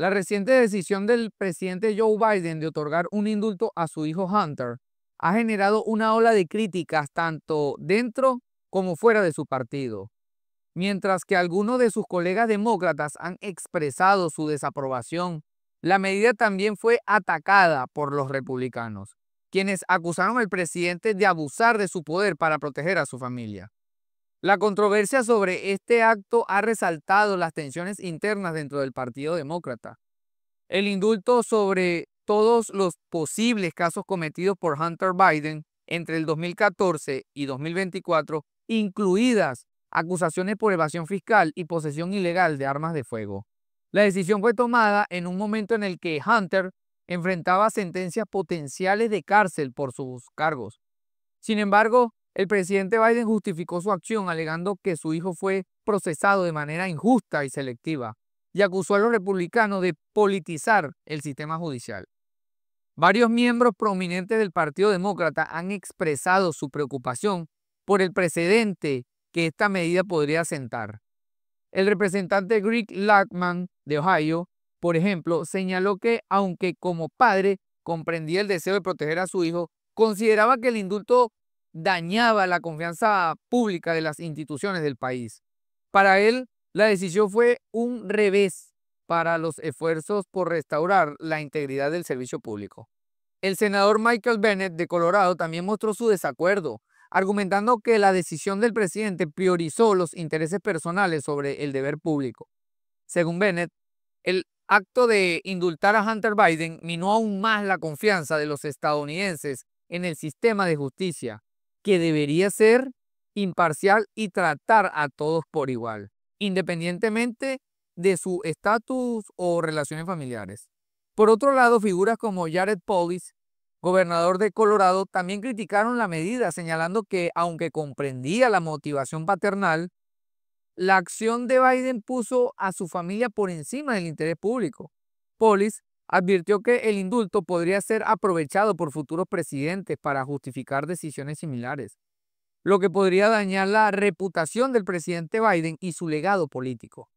La reciente decisión del presidente Joe Biden de otorgar un indulto a su hijo Hunter ha generado una ola de críticas tanto dentro como fuera de su partido. Mientras que algunos de sus colegas demócratas han expresado su desaprobación, la medida también fue atacada por los republicanos, quienes acusaron al presidente de abusar de su poder para proteger a su familia. La controversia sobre este acto ha resaltado las tensiones internas dentro del Partido Demócrata. El indulto sobre todos los posibles casos cometidos por Hunter Biden entre el 2014 y 2024, incluidas acusaciones por evasión fiscal y posesión ilegal de armas de fuego. La decisión fue tomada en un momento en el que Hunter enfrentaba sentencias potenciales de cárcel por sus cargos. Sin embargo, el presidente Biden justificó su acción alegando que su hijo fue procesado de manera injusta y selectiva y acusó a los republicanos de politizar el sistema judicial. Varios miembros prominentes del Partido Demócrata han expresado su preocupación por el precedente que esta medida podría sentar. El representante Greg Lackman de Ohio, por ejemplo, señaló que aunque como padre comprendía el deseo de proteger a su hijo, consideraba que el indulto dañaba la confianza pública de las instituciones del país. Para él, la decisión fue un revés para los esfuerzos por restaurar la integridad del servicio público. El senador Michael Bennett de Colorado también mostró su desacuerdo, argumentando que la decisión del presidente priorizó los intereses personales sobre el deber público. Según Bennett, el acto de indultar a Hunter Biden minó aún más la confianza de los estadounidenses en el sistema de justicia, que debería ser imparcial y tratar a todos por igual, independientemente de su estatus o relaciones familiares. Por otro lado, figuras como Jared Polis, gobernador de Colorado, también criticaron la medida, señalando que aunque comprendía la motivación paternal, la acción de Biden puso a su familia por encima del interés público. Polis advirtió que el indulto podría ser aprovechado por futuros presidentes para justificar decisiones similares, lo que podría dañar la reputación del presidente Biden y su legado político.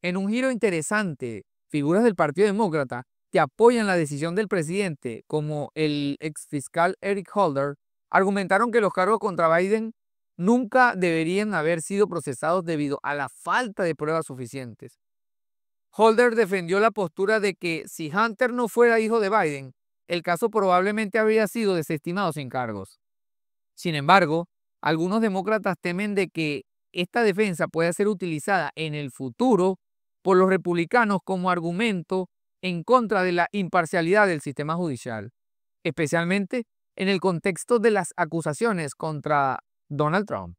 En un giro interesante, figuras del Partido Demócrata que apoyan la decisión del presidente, como el exfiscal Eric Holder, argumentaron que los cargos contra Biden nunca deberían haber sido procesados debido a la falta de pruebas suficientes Holder defendió la postura de que si Hunter no fuera hijo de Biden, el caso probablemente habría sido desestimado sin cargos. Sin embargo, algunos demócratas temen de que esta defensa pueda ser utilizada en el futuro por los republicanos como argumento en contra de la imparcialidad del sistema judicial, especialmente en el contexto de las acusaciones contra Donald Trump.